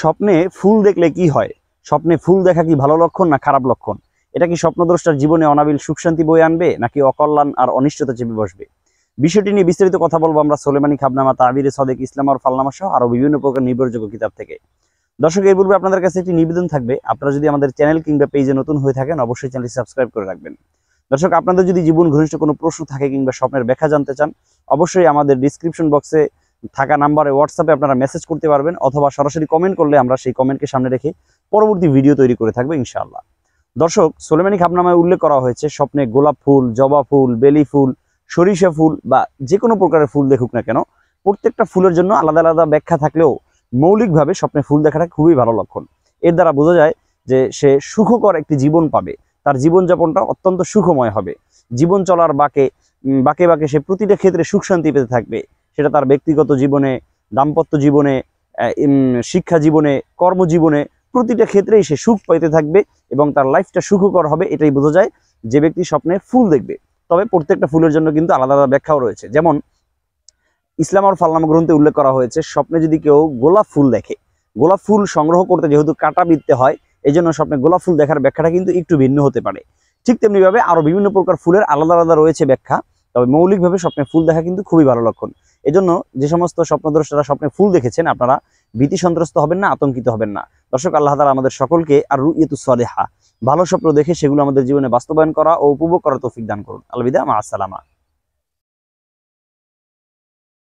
স্বপ্নে ফুল দেখলে কি হয় স্বপ্নে ফুল দেখা কি ভালো লক্ষণ না খারাপ লক্ষণ এটা কি স্বপ্নদ্রষ্টার জীবনে অনাবিল সুখশান্তি বয়ে আনবে নাকি অকল্যাণ আর অনিশ্চয়তা চেপে বসবে বিষয়টি নিয়ে বিস্তারিত কথা বলবো আমরা সোলেমানি খাবনামা তাবির সদেক ইসলাম আর ফালনামা সহ আরও বিভিন্ন প্রকার নির্ভরযোগ্য কিতাব থেকে দর্শক এর পূর্বে আপনাদের কাছে একটি নিবেদন থাকবে আপনারা যদি আমাদের চ্যানেল কিংবা পেজে নতুন হয়ে থাকেন অবশ্যই চ্যানেলটি সাবস্ক্রাইব করে রাখবেন দর্শক আপনাদের যদি জীবন ঘনিষ্ঠ কোনো প্রশ্ন থাকে কিংবা স্বপ্নের ব্যাখ্যা জানতে চান অবশ্যই আমাদের ডিসক্রিপশন বক্সে থাকা নাম্বারে হোয়াটসঅ্যাপে আপনারা মেসেজ করতে পারবেন অথবা সরাসরি কমেন্ট করলে আমরা সেই কমেন্টকে সামনে রেখে পরবর্তী ভিডিও তৈরি করে থাকবো ইনশাআল্লাহ দর্শক সোলেমানি খাবনামায় উল্লেখ করা হয়েছে স্বপ্নে গোলাপ ফুল জবা ফুল বেলি ফুল সরিষা ফুল বা যে কোনো প্রকারের ফুল দেখুক না কেন প্রত্যেকটা ফুলের জন্য আলাদা আলাদা ব্যাখ্যা থাকলেও মৌলিকভাবে স্বপ্নে ফুল দেখাটা খুবই ভালো লক্ষণ এর দ্বারা বোঝা যায় যে সে সুখকর একটি জীবন পাবে তার জীবনযাপনটা অত্যন্ত সুখময় হবে জীবন চলার বাকে বাকে বাকে সে প্রতিটা ক্ষেত্রে সুখ শান্তি পেতে থাকবে সেটা তার ব্যক্তিগত জীবনে দাম্পত্য জীবনে শিক্ষা জীবনে কর্মজীবনে প্রতিটা ক্ষেত্রেই সে সুখ পাইতে থাকবে এবং তার লাইফটা সুখকর হবে এটাই বোঝা যায় যে ব্যক্তি স্বপ্নে ফুল দেখবে তবে প্রত্যেকটা ফুলের জন্য কিন্তু আলাদা আলাদা ব্যাখ্যাও রয়েছে যেমন ইসলাম আর ফাল্লাম গ্রন্থে উল্লেখ করা হয়েছে স্বপ্নে যদি কেউ গোলাপ ফুল দেখে গোলাপ ফুল সংগ্রহ করতে যেহেতু কাটা বিততে হয় এই জন্য স্বপ্নে গোলাপ ফুল দেখার ব্যাখ্যাটা কিন্তু একটু ভিন্ন হতে পারে ঠিক তেমনিভাবে আরও বিভিন্ন প্রকার ফুলের আলাদা আলাদা রয়েছে ব্যাখ্যা তবে মৌলিকভাবে স্বপ্নে ফুল দেখা কিন্তু খুবই ভালো লক্ষণ এজন্য যে সমস্ত স্বপ্নদ্রষ্টারা স্বপ্নে ফুল দেখেছেন আপনারা ভীতি সন্ত্রস্ত হবেন না আতঙ্কিত হবেন না দর্শক আল্লাহ তালা আমাদের সকলকে আর রুইয়েতু সলেহা ভালো স্বপ্ন দেখে সেগুলো আমাদের জীবনে বাস্তবায়ন করা ও উপভোগ করা তৌফিক দান করুন আলবিদা মা আসসালামা